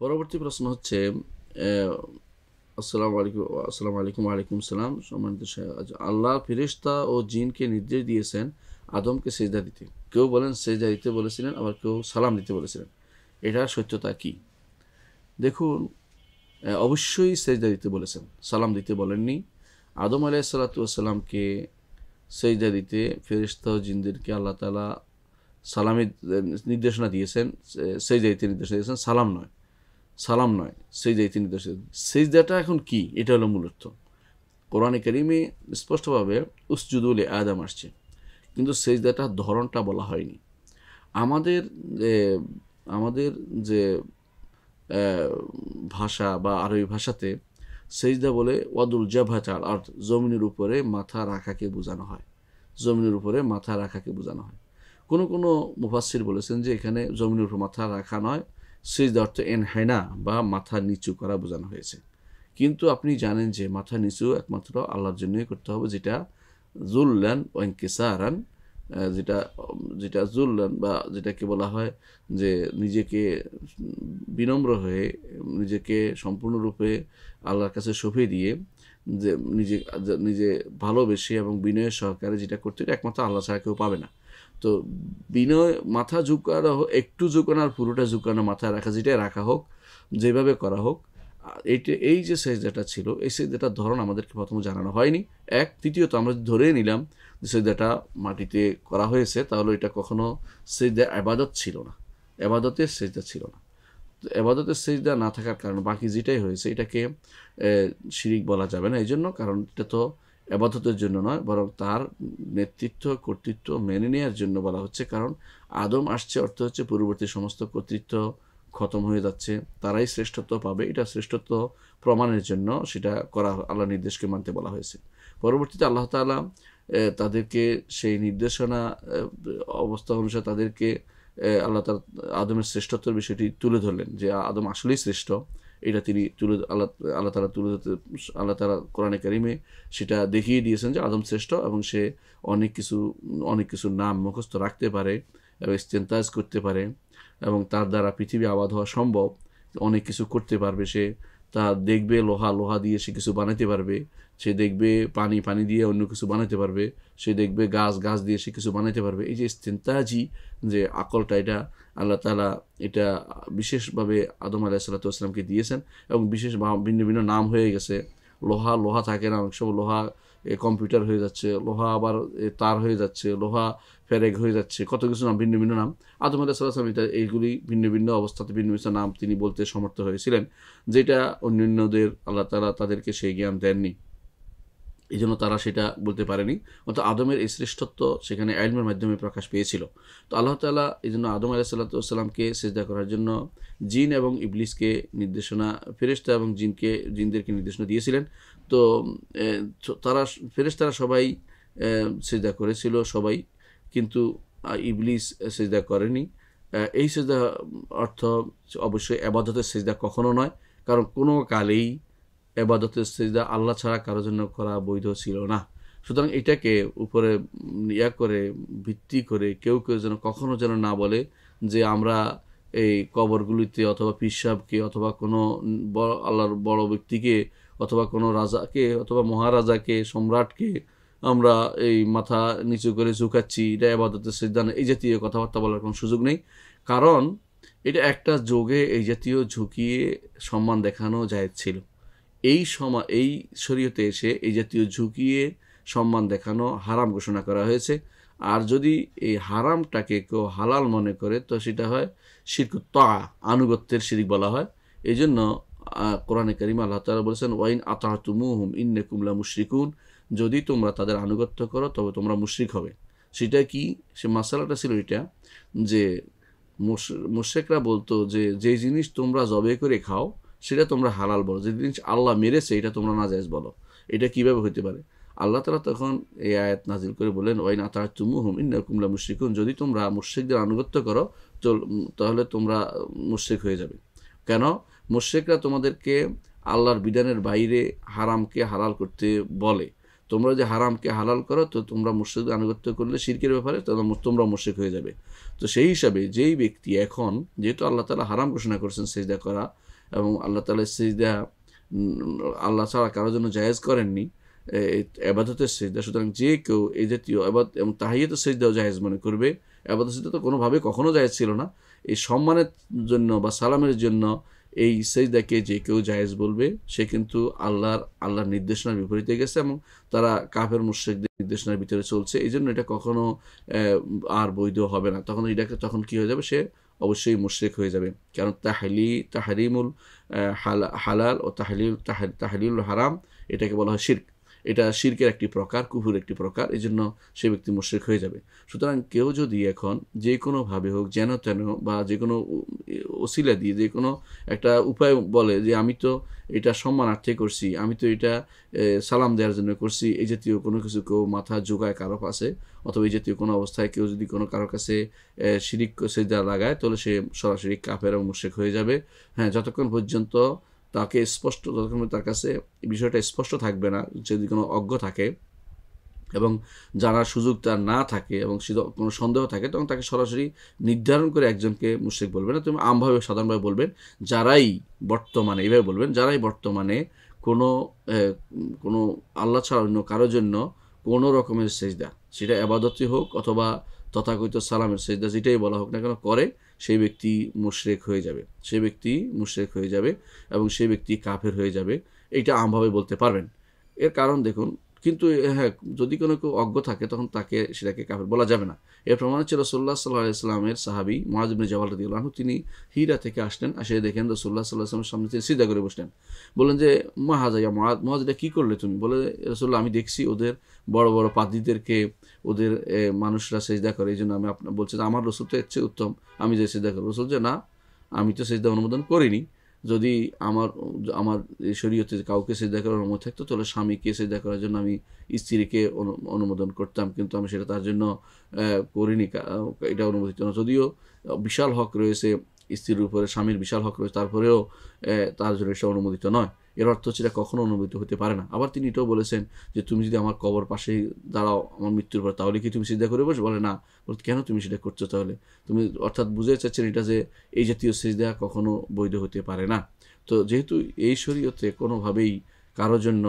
পরবর্তী প্রশ্ন হচ্ছে আসসালামু আলাইকুম আসসালামু আলাইকুম আলাইকুম সালাম সম্মানিত আল্লাহ ফিরিস্তা ও জিনকে নির্দেশ দিয়েছেন আদমকে সেজদা দিতে কেউ বলেন সেজদা দিতে বলেছিলেন আবার কেউ সালাম দিতে বলেছিলেন এটার সত্যতা কি দেখুন অবশ্যই সেজদা দিতে বলেছেন সালাম দিতে বলেননি আদম আলাই সালাতামকে সেজদা দিতে ফেরিস্তা ও জিনদেরকে আল্লাহ তালা সালামের নির্দেশনা দিয়েছেন সেজদা দিতে নির্দেশনা দিয়েছেন সালাম নয় সালাম নয় সেজদাই তিনি দেশে সেজদাটা এখন কি এটা হলো মূলত কোরআনে কারিমে স্পষ্টভাবে উসজুদুল আদাম আসছে কিন্তু সেজদাটার ধরনটা বলা হয়নি আমাদের যে আমাদের যে ভাষা বা আরবি ভাষাতে সেইজদা বলে ওয়াদুল জাভাচার আর জমিনের উপরে মাথা রাখাকে বোঝানো হয় জমিনের উপরে মাথা রাখাকে বোঝানো হয় কোনো কোনো মুফাসির বলেছেন যে এখানে জমিনের উপর মাথা রাখা নয় সিজ অর্থ এন হাইনা বা মাথা নিচু করা বোঝানো হয়েছে কিন্তু আপনি জানেন যে মাথা নিচু একমাত্র আল্লাহর জন্যই করতে হবে যেটা জুল্লান ওয়েঙ্কেসারান যেটা যেটা জুল্লান বা যেটাকে বলা হয় যে নিজেকে বিনম্র হয়ে নিজেকে সম্পূর্ণরূপে আল্লাহর কাছে শোভে দিয়ে যে নিজে নিজে ভালোবেসে এবং বিনয়ের সহকারে যেটা করতে একমাত্র আল্লাহ ছাড়া কেউ পাবে না তো বিনয় মাথা ঝুঁকানো একটু ঝুঁকানো আর পুরোটা ঝুঁকানো মাথায় রাখা যেটাই রাখা হোক যেভাবে করা হোক এইটা এই যে সেজদাটা ছিল এই সেজদাটার ধরন আমাদেরকে প্রথমে জানানো হয়নি এক তৃতীয়ত আমরা ধরে নিলাম যে সেজদাটা মাটিতে করা হয়েছে তাহলে এটা কখনো সেজদা আবাদত ছিল না আবাদতের সেজদা ছিল না তো এবাদতের সেজদা না থাকার কারণে বাকি যেটাই হয়েছে এটাকে শিরিক বলা যাবে না এই জন্য কারণ এটা তো এবাদতের জন্য নয় বরং তার নেতৃত্ব কর্তৃত্ব মেনে নেওয়ার জন্য বলা হচ্ছে কারণ আদম আসছে অর্থ হচ্ছে পূর্ববর্তী সমস্ত কর্তৃত্ব খতম হয়ে যাচ্ছে তারাই শ্রেষ্ঠত্ব পাবে এটা শ্রেষ্ঠত্ব প্রমাণের জন্য সেটা করা আল্লাহ নির্দেশকে মানতে বলা হয়েছে পরবর্তীতে আল্লাহ তালা তাদেরকে সেই নির্দেশনা অবস্থা অনুসারে তাদেরকে আল্লাহ তালা আদমের শ্রেষ্ঠত্বের বিষয়টি তুলে ধরলেন যে আদম আসলেই শ্রেষ্ঠ এটা তিনি তুলে আল্লাহ আল্লাহ তালা তুলে ধরতে আল্লাহ তালা কোরআনে কারিমে সেটা দেখিয়ে দিয়েছেন যে আদম শ্রেষ্ঠ এবং সে অনেক কিছু অনেক কিছু নাম মুখস্থ রাখতে পারে এবং স্টেন্তাজ করতে পারে এবং তার দ্বারা পৃথিবী আবাদ হওয়া সম্ভব অনেক কিছু করতে পারবে সে তা দেখবে লোহা লোহা দিয়ে সে কিছু বানাতে পারবে সে দেখবে পানি পানি দিয়ে অন্য কিছু বানাতে পারবে সে দেখবে গাছ গাছ দিয়ে সে কিছু বানাতে পারবে এই যে ইস্তেন্তাজি যে আকলটা এটা আল্লাহ তালা এটা বিশেষভাবে আদম আলাহ ইসলামকে দিয়েছেন এবং বিশেষ ভিন্ন ভিন্ন নাম হয়ে গেছে লোহা লোহা থাকে না অনেক সময় লোহা কম্পিউটার হয়ে যাচ্ছে লোহা আবার তার হয়ে যাচ্ছে লোহা ফেরেক হয়ে যাচ্ছে কত কিছু নাম ভিন্ন ভিন্ন নাম আদম আলাহ সাল্লাহাম এটা এইগুলি ভিন্ন ভিন্ন অবস্থাতে ভিন্ন ভিন্ন নাম তিনি বলতে সমর্থ হয়েছিলেন যেটা অন্যান্যদের আল্লাহ তালা তাদেরকে সেই জ্ঞান দেননি এই জন্য তারা সেটা বলতে পারেনি অর্থাৎ আদমের এই শ্রেষ্ঠত্ব সেখানে আইলমের মাধ্যমে প্রকাশ পেয়েছিল তো আল্লাহ তালা এই জন্য আদম আলাহিসাল্লাতুসাল্লামকে সেজদা করার জন্য জিন এবং ইবলিসকে নির্দেশনা ফেরেস্তা এবং জিনকে জিনদেরকে নির্দেশনা দিয়েছিলেন তো তারা ফেরেস্তারা সবাই সেজদা করেছিল সবাই কিন্তু ইবলিস সেজদা করেনি এই সেজদা অর্থ অবশ্যই আবাদতের সেজদা কখনো নয় কারণ কোনো কালেই এবাদতের সেজদা আল্লাহ ছাড়া কারোর জন্য করা বৈধ ছিল না সুতরাং এটাকে উপরে ইয়া করে ভিত্তি করে কেউ কেউ যেন কখনো যেন না বলে যে আমরা এই কবরগুলিতে অথবা পিসাবকে অথবা কোনো আল্লাহর বড় ব্যক্তিকে অথবা কোনো রাজাকে অথবা মহারাজাকে সম্রাটকে আমরা এই মাথা নিচু করে ঝুঁকাচ্ছি এটা আবাদতের সিদ্ধান্ত এই জাতীয় কথাবার্তা বলার কোনো সুযোগ নেই কারণ এটা একটা যোগে এই জাতীয় ঝুঁকিয়ে সম্মান দেখানো যায় ছিল এই সমা এই শরীয়তে এসে এই জাতীয় ঝুঁকিয়ে সম্মান দেখানো হারাম ঘোষণা করা হয়েছে আর যদি এই হারামটাকে কেউ হালাল মনে করে তো সেটা হয় শির্ক তা আনুগত্যের শিরিক বলা হয় এই জন্য কোরআনে করিম আল্লাহ তালা বলেছেন ওয়াইন মুহুম ইন্নে কুমলা মুশ্রিকুন যদি তোমরা তাদের আনুগত্য করো তবে তোমরা মুশ্রিক হবে সেটা কি সে মাসালাটা ছিল এটা যে মুশেকরা বলতো যে যে জিনিস তোমরা জবে করে খাও সেটা তোমরা হালাল বলো যে জিনিস আল্লাহ মেরেছে এটা তোমরা নাজায়জ বলো এটা কিভাবে হতে পারে আল্লাহ তালা তখন এই আয়াত নাজিল করে বলেন ওয়াইন আতার তুমুহুম ইন্না কুমলা মুশ্রিকুন যদি তোমরা মুশ্রিকদের আনুগত্য করো তো তাহলে তোমরা মুশ্রিক হয়ে যাবে কেন মুশ্রিকরা তোমাদেরকে আল্লাহর বিধানের বাইরে হারামকে হালাল করতে বলে তোমরা যে হারামকে হালাল করো তো তোমরা মুর্শিদ আনুগত্য করলে শিরকের ব্যাপারে তোমরা মুর্শিক হয়ে যাবে তো সেই হিসাবে যেই ব্যক্তি এখন যেহেতু আল্লাহ তালা হারাম ঘোষণা করছেন সেজদা করা এবং আল্লাহ তালা সিজদা আল্লাহ ছাড়া কারোর জন্য জায়েজ করেননি এবাদতের সিজদা সুতরাং যে কেউ এই জাতীয় এবাদ এবং তো সিজদাও জায়েজ মনে করবে আবাদত সেজদা তো কোনোভাবে কখনও জায়েজ ছিল না এই সম্মানের জন্য বা সালামের জন্য এই সেজদাকে যে কেউ জায়েজ বলবে সে কিন্তু আল্লাহর আল্লাহর নির্দেশনার বিপরীতে গেছে এবং তারা কাফের মুর্শেকদের নির্দেশনার ভিতরে চলছে এই জন্য এটা কখনো আর বৈধ হবে না তখন এটাকে তখন কি হয়ে যাবে সে او الشيء مشرك هو زبي كانوا آه، تحليل تحريم الحلال وتحليل تحليل الحرام এটাকে বলা হয় এটা শির্কের একটি প্রকার কুফুর একটি প্রকার এই জন্য সে ব্যক্তি মোশেক হয়ে যাবে সুতরাং কেউ যদি এখন যে কোনোভাবে হোক যেন তেন বা যে কোনো ওসিলা দিয়ে যে কোনো একটা উপায় বলে যে আমি তো এটা সম্মানার্থে করছি আমি তো এটা সালাম দেওয়ার জন্য করছি এই জাতীয় কোনো কিছু কেউ মাথা যোগায় কারো পাশে অথবা এই জাতীয় কোনো অবস্থায় কেউ যদি কোনো কারো কাছে শিরিক সেজা লাগায় তাহলে সে সরাসরি কাপের এবং মুশেক হয়ে যাবে হ্যাঁ যতক্ষণ পর্যন্ত তাকে স্পষ্ট ততক্ষণ তার কাছে বিষয়টা স্পষ্ট থাকবে না যদি কোনো অজ্ঞ থাকে এবং জানার সুযোগ তার না থাকে এবং সে কোনো সন্দেহ থাকে তখন তাকে সরাসরি নির্ধারণ করে একজনকে মুশ্রিক বলবে না তুমি আমভাবে সাধারণভাবে বলবেন যারাই বর্তমানে এভাবে বলবেন যারাই বর্তমানে কোনো কোনো আল্লাহ ছাড়া অন্য কারোর জন্য কোনো রকমের সেজদা সেটা আবাদতই হোক অথবা তথাকথিত সালামের সেজদা যেটাই বলা হোক না কেন করে সেই ব্যক্তি মুশরেক হয়ে যাবে সেই ব্যক্তি মুশরেক হয়ে যাবে এবং সেই ব্যক্তি কাফের হয়ে যাবে এটা আমভাবে বলতে পারবেন এর কারণ দেখুন কিন্তু হ্যাঁ যদি কোনো কেউ অজ্ঞ থাকে তখন তাকে সেটাকে কাফের বলা যাবে না এর প্রমাণ হচ্ছে রসোল্লা সাল্লাহ ইসলামের সাহাবি মহাজিবিন জওয়াল রদি আল্লাহ তিনি হীরা থেকে আসলেন আসে দেখেন রসোল্লা সাল্লাহ আসলামের সামনে তিনি সিদ্ধা করে বসলেন বললেন যে মহাজা মহাজ মহাজ এটা কী করলে তুমি বলে রসোল্লা আমি দেখছি ওদের বড় বড় পাদিদেরকে ওদের মানুষরা সেজদা করে এই জন্য আমি আপনার বলছি যে আমার রসুল তো এর উত্তম আমি যে সেজদা করবো রসুল যে না আমি তো সেজদা অনুমোদন করিনি যদি আমার আমার শরীয়তে কাউকে সেজদা করার অনুমতি থাকতো তাহলে স্বামীকে সেজদা করার জন্য আমি স্ত্রীকে অনুমোদন করতাম কিন্তু আমি সেটা তার জন্য করিনি এটা অনুমোদিত না যদিও বিশাল হক রয়েছে স্ত্রীর উপরে স্বামীর বিশাল হক রয়েছে তারপরেও তার জন্য সেটা অনুমোদিত নয় এর অর্থ হচ্ছে এটা কখনো অনুমোদিত হতে পারে না আবার তিনি এটাও বলেছেন যে তুমি যদি আমার কবর পাশে দাঁড়াও আমার মৃত্যুর পর তাহলে কি তুমি সিদ্ধা করে বসে বলে না বলে কেন তুমি সেটা করছো তাহলে তুমি অর্থাৎ বুঝে চাচ্ছেন এটা যে এই জাতীয় সিজদা কখনো বৈধ হতে পারে না তো যেহেতু এই শরীয়তে কোনোভাবেই কারোর জন্য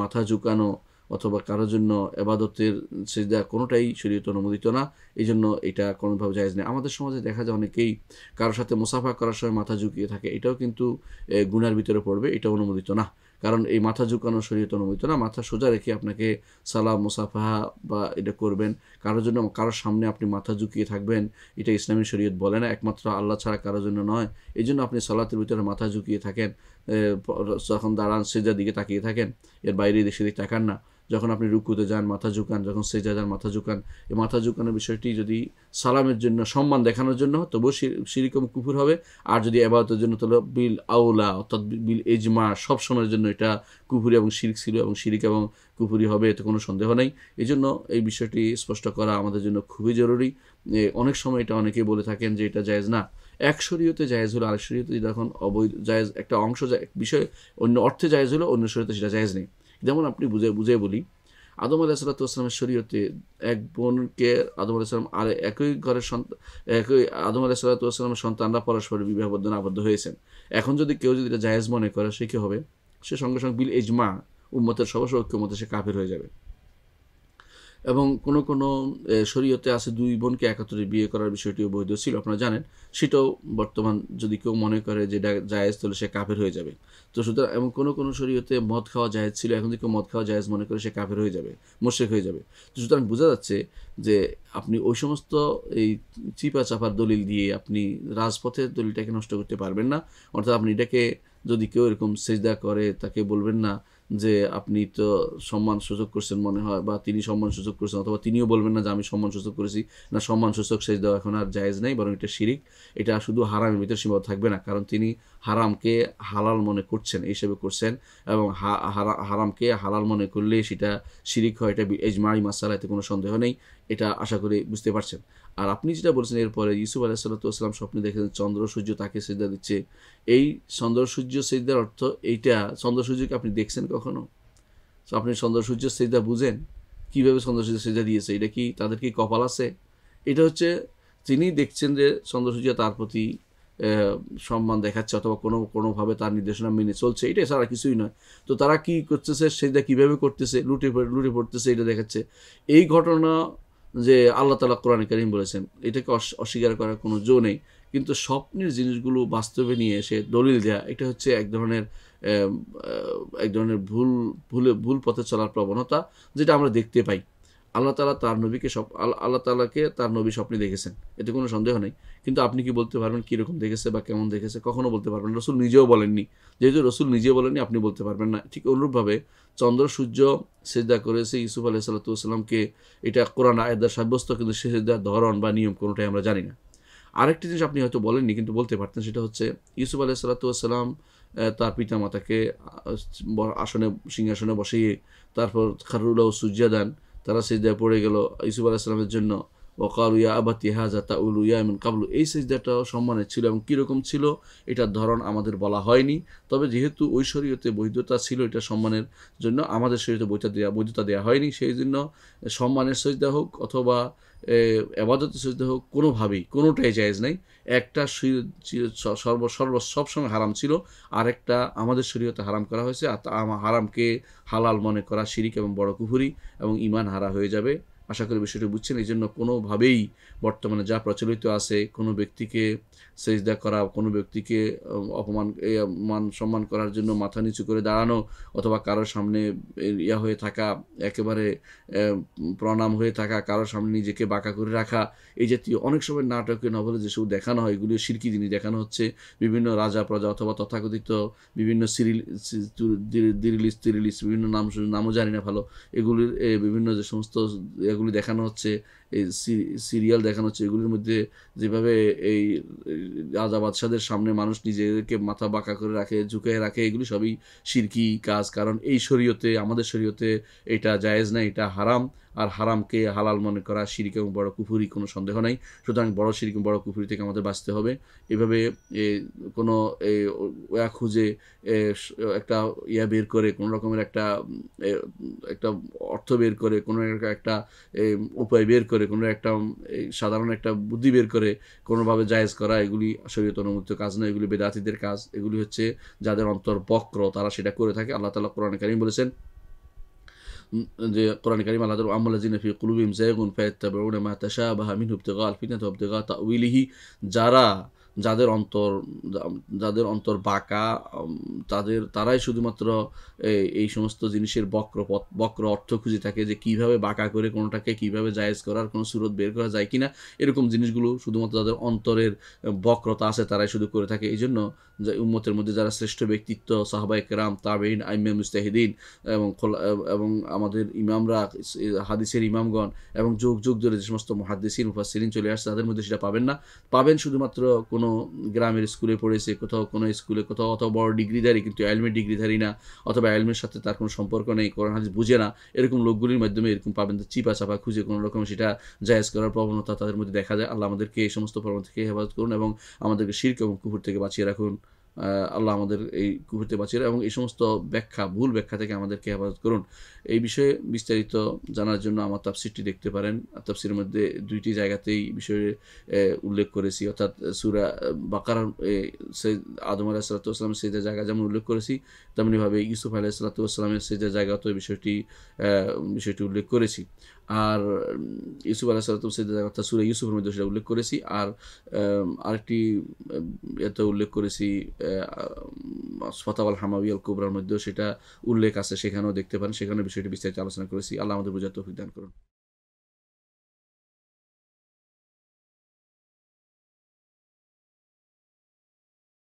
মাথা ঝুঁকানো অথবা কারোর জন্য এবাদতের সেজদা কোনোটাই শরীয়ত অনুমোদিত না এই জন্য এটা কোনোভাবে যায়জ নেই আমাদের সমাজে দেখা যায় অনেকেই কারোর সাথে মুসাফা করার সময় মাথা ঝুঁকিয়ে থাকে এটাও কিন্তু গুণার ভিতরে পড়বে এটা অনুমোদিত না কারণ এই মাথা ঝুঁকানো শরীয়ত অনুমোদিত না মাথা সোজা রেখে আপনাকে সালাম মুসাফাহা বা এটা করবেন কারোর জন্য কারোর সামনে আপনি মাথা ঝুঁকিয়ে থাকবেন এটা ইসলামী শরীয়ত বলে না একমাত্র আল্লাহ ছাড়া কারোর জন্য নয় এই জন্য আপনি সালাতের ভিতরে মাথা ঝুঁকিয়ে থাকেন যখন দাঁড়ান সেজার দিকে তাকিয়ে থাকেন এর বাইরে দেশে দিকে তাকান না যখন আপনি রুকুতে যান মাথা ঝুঁকান যখন সেজা যান মাথা ঝুঁকান এই মাথা ঝুঁকানোর বিষয়টি যদি সালামের জন্য সম্মান দেখানোর জন্য তবুও সেরকম কুফুর হবে আর যদি অ্যাবাহতের জন্য তাহলে বিল আউলা অর্থাৎ বিল এজমা সব সময়ের জন্য এটা কুফুরি এবং শিরিক ছিল এবং শিরিক এবং কুফুরি হবে এতে কোনো সন্দেহ নেই এই জন্য এই বিষয়টি স্পষ্ট করা আমাদের জন্য খুবই জরুরি অনেক সময় এটা অনেকেই বলে থাকেন যে এটা জায়েজ না এক শরীয়তে জায়েজ হলো আরেক শরীয়তে যখন অবৈধ জায়েজ একটা অংশ বিষয় অন্য অর্থে জায়েজ হলো অন্য শরীয়তে সেটা জায়েজ নেই যেমন আপনি বুঝে বুঝে বলি আদম আলাহ আসলামের শরীয়তে এক বোনকে আদম আলাইসালাম আর একই ঘরের সন্তান একই আদম আলাহ আসলামের সন্তানরা পরস্পর বিবাহবদ্ধ আবদ্ধ হয়েছেন এখন যদি কেউ যদি এটা জায়েজ মনে করে সে কী হবে সে সঙ্গে সঙ্গে বিল এজমা উম্মতের সর্বসৌক্ষ্য মতে সে কাফের হয়ে যাবে এবং কোনো কোনো শরীয়তে আছে দুই বোনকে একাত্তরে বিয়ে করার বিষয়টিও বৈধ ছিল আপনারা জানেন সেটাও বর্তমান যদি কেউ মনে করে যে জায়েজ তাহলে সে কাফের হয়ে যাবে তো সুতরাং এবং কোনো কোনো শরীয়তে মদ খাওয়া জায়েজ ছিল এখন যদি কেউ মদ খাওয়া জায়েজ মনে করে সে কাফের হয়ে যাবে মোশেক হয়ে যাবে তো সুতরাং বোঝা যাচ্ছে যে আপনি ওই সমস্ত এই চিপা চাপার দলিল দিয়ে আপনি রাজপথের দলিলটাকে নষ্ট করতে পারবেন না অর্থাৎ আপনি এটাকে যদি কেউ এরকম সেজদা করে তাকে বলবেন না যে আপনি তো সম্মান সূচক করছেন মনে হয় বা তিনি সম্মান সূচক করছেন অথবা তিনিও বলবেন না যে আমি সম্মান সূচক করেছি না সম্মান সূচক সেচ দেওয়া এখন আর জায়েজ নাই বরং এটা শিরিক এটা শুধু হারামের ভিতরে সীমাবদ্ধ থাকবে না কারণ তিনি হারামকে হালাল মনে করছেন হিসেবে করছেন এবং হারামকে হালাল মনে করলে সেটা শিরিক হয় এটা এজমাই মাসালাতে কোনো সন্দেহ নেই এটা আশা করি বুঝতে পারছেন আর আপনি যেটা বলছেন এরপরে ইউসুফ আলাহিসাল্লাতুসলাম স্বপ্নে দেখেন চন্দ্র সূর্য তাকে সেজদা দিচ্ছে এই চন্দ্র সূর্য সেদ্ধার অর্থ এইটা চন্দ্র সূর্যকে আপনি দেখছেন কখনো তো আপনি চন্দ্র সূর্য সেদ্ধা বুঝেন কীভাবে চন্দ্র সূর্য সেজদা দিয়েছে এটা কি তাদের কি কপাল আছে এটা হচ্ছে তিনি দেখছেন যে চন্দ্র সূর্য তার প্রতি সম্মান দেখাচ্ছে অথবা কোনো কোনোভাবে তার নির্দেশনা মেনে চলছে এটা সারা কিছুই নয় তো তারা কি করতেছে সেটা কিভাবে করতেছে লুটে লুটে পড়তেছে এটা দেখাচ্ছে এই ঘটনা যে আল্লাহ তালা কোরআন করিম বলেছেন এটাকে অস্বীকার করার কোনো জো নেই কিন্তু স্বপ্নের জিনিসগুলো বাস্তবে নিয়ে এসে দলিল দেয়া এটা হচ্ছে এক ধরনের এক ধরনের ভুল ভুলে ভুল পথে চলার প্রবণতা যেটা আমরা দেখতে পাই আল্লাহ তালা তার নবীকে সব আল্লাহ তালাকে তার নবী স্বপ্নে দেখেছেন এতে কোনো সন্দেহ নেই কিন্তু আপনি কি বলতে পারবেন কীরকম দেখেছে বা কেমন দেখেছে কখনও বলতে পারবেন রসুল নিজেও বলেননি যেহেতু রসুল নিজেও বলেননি আপনি বলতে পারবেন না ঠিক অনুরূপভাবে চন্দ্র সূর্য সেজদা করেছে ইউসুফ আলাহ সাল্লাতুসাল্লামকে এটা কোরআন আয়দার সাব্যস্ত কিন্তু সেজদার ধরন বা নিয়ম কোনোটাই আমরা জানি না আরেকটি জিনিস আপনি হয়তো বলেননি কিন্তু বলতে পারতেন সেটা হচ্ছে ইউসুফ আলাহ সাল্লাতুসাল্লাম তার পিতামাতাকে আসনে সিংহাসনে বসিয়ে তারপর খারুল্লাহ সূর্যা দেন তারা সিজদায় পড়ে গেল ইউসুফ আলাহিসাল্লামের জন্য ওকাল ইয়া আবাতি হাজা তা উল ইয়া মিন কাবলু এই সেজদাটা সম্মানের ছিল এবং কীরকম ছিল এটার ধরন আমাদের বলা হয়নি তবে যেহেতু ওই শরীয়তে বৈধতা ছিল এটা সম্মানের জন্য আমাদের শরীরে বৈধতা দেওয়া বৈধতা দেওয়া হয়নি সেই জন্য সম্মানের সেজদা হোক অথবা আবাদত সেজদা হোক কোনোভাবেই কোনোটাই জায়েজ নাই একটা সর্ব সর্ব সবসময় হারাম ছিল আরেকটা আমাদের শরীয়তে হারাম করা হয়েছে আর হারামকে হালাল মনে করা শিরিক এবং বড় কুহুরি এবং ইমান হারা হয়ে যাবে আশা করি বিষয়টি বুঝছেন এই জন্য কোনোভাবেই বর্তমানে যা প্রচলিত আছে কোনো ব্যক্তিকে সেজদা করা কোনো ব্যক্তিকে অপমান মান সম্মান করার জন্য মাথা নিচু করে দাঁড়ানো অথবা কারোর সামনে ইয়া হয়ে থাকা একেবারে প্রণাম হয়ে থাকা কারোর সামনে নিজেকে বাঁকা করে রাখা এই জাতীয় অনেক সময় নাটকে নভেলে যেসব দেখানো হয় এগুলি সিরকি জিনিস দেখানো হচ্ছে বিভিন্ন রাজা প্রজা অথবা তথাকথিত বিভিন্ন সিরিল দিরিলিস তিরিলিস বিভিন্ন নাম নামও জানি না ভালো এগুলির বিভিন্ন যে সমস্ত এগুলি দেখানো হচ্ছে এই সিরিয়াল দেখানো হচ্ছে এগুলির মধ্যে যেভাবে এই রাজা বাদশাদের সামনে মানুষ নিজেদেরকে মাথা বাঁকা করে রাখে ঝুঁকে রাখে এগুলি সবই শিরকি কাজ কারণ এই শরীয়তে আমাদের শরীয়তে এটা জায়েজ না এটা হারাম আর হারামকে হালাল মনে করা সিরিক এবং বড় কুফুরি কোনো সন্দেহ নাই সুতরাং বড় সিরিক এবং বড় কুফুরি থেকে আমাদের বাঁচতে হবে এভাবে কোনো ওয়া খুঁজে একটা ইয়া বের করে কোনো রকমের একটা একটা অর্থ বের করে কোনো একটা উপায় বের করে কোনো একটা সাধারণ একটা বুদ্ধি বের করে কোনোভাবে জায়েজ করা এগুলি শরীয়ত অনুমোদিত কাজ নয় এগুলি বেদাতিদের কাজ এগুলি হচ্ছে যাদের অন্তর বক্র তারা সেটা করে থাকে আল্লাহ তালা কোরআন কারিম বলেছেন القرآن الكريم على ذلك وأما الذين في قلوبهم زيغ فيتبعون ما تشابه منه ابتغاء الفتنة وابتغاء تأويله جَرَّا যাদের অন্তর যাদের অন্তর বাঁকা তাদের তারাই শুধুমাত্র এই সমস্ত জিনিসের বক্র বক্র অর্থ খুঁজে থাকে যে কিভাবে বাঁকা করে কোনোটাকে কিভাবে জায়েজ করার কোনো সুরত বের করা যায় কিনা এরকম জিনিসগুলো শুধুমাত্র যাদের অন্তরের বক্রতা আছে তারাই শুধু করে থাকে এই জন্য যে উম্মতের মধ্যে যারা শ্রেষ্ঠ ব্যক্তিত্ব সাহবা ইকরাম তাবেইন আইমে মুস্তাহিদিন এবং এবং আমাদের ইমামরা হাদিসের ইমামগণ এবং যুগ যুগ ধরে যে সমস্ত মহাদিসির মুফাসিরিন চলে আসছে তাদের মধ্যে সেটা পাবেন না পাবেন শুধুমাত্র কোনো কোনো গ্রামের স্কুলে পড়েছে কোথাও কোনো স্কুলে কোথাও অথবা বড় ডিগ্রিধারী কিন্তু অ্যালমের ডিগ্রিধারী না অথবা অ্যালমের সাথে তার কোনো সম্পর্ক নেই কোরআন হাদিস বুঝে না এরকম লোকগুলির মাধ্যমে এরকম পাবেন চিপা চাপা খুঁজে কোনো রকম সেটা জায়েজ করার প্রবণতা তাদের মধ্যে দেখা যায় আল্লাহ আমাদেরকে এই সমস্ত প্রবণ থেকে হেফাজত করুন এবং আমাদেরকে শির্ক এবং কুকুর থেকে বাঁচিয়ে রাখুন আল্লাহ আমাদের এই কুহুতে বাঁচিয়ে এবং এই সমস্ত ব্যাখ্যা ভুল ব্যাখ্যা থেকে আমাদেরকে হেফাজত করুন এই বিষয়ে বিস্তারিত জানার জন্য আমার তাফসিরটি দেখতে পারেন তাফসির মধ্যে দুইটি জায়গাতেই বিষয়ে উল্লেখ করেছি অর্থাৎ সুরা বাকার সে আদম আলাহ সালাতামের সেজা জায়গা যেমন উল্লেখ করেছি তেমনিভাবে ইউসুফ আলাহ সালাতামের যে জায়গাতেও বিষয়টি বিষয়টি উল্লেখ করেছি আর ইউসুফ আলাহ সালাতাম সিদ্দিক অর্থাৎ সুরে ইউসুফের মধ্যে সেটা উল্লেখ করেছি আর আরেকটি এতে উল্লেখ করেছি সতাবাল হামাবি আল কুবরার মধ্যেও সেটা উল্লেখ আছে সেখানেও দেখতে পান সেখানে বিষয়টি বিস্তারিত আলোচনা করেছি আল্লাহ আমাদের বোঝার তৌফিক দান করুন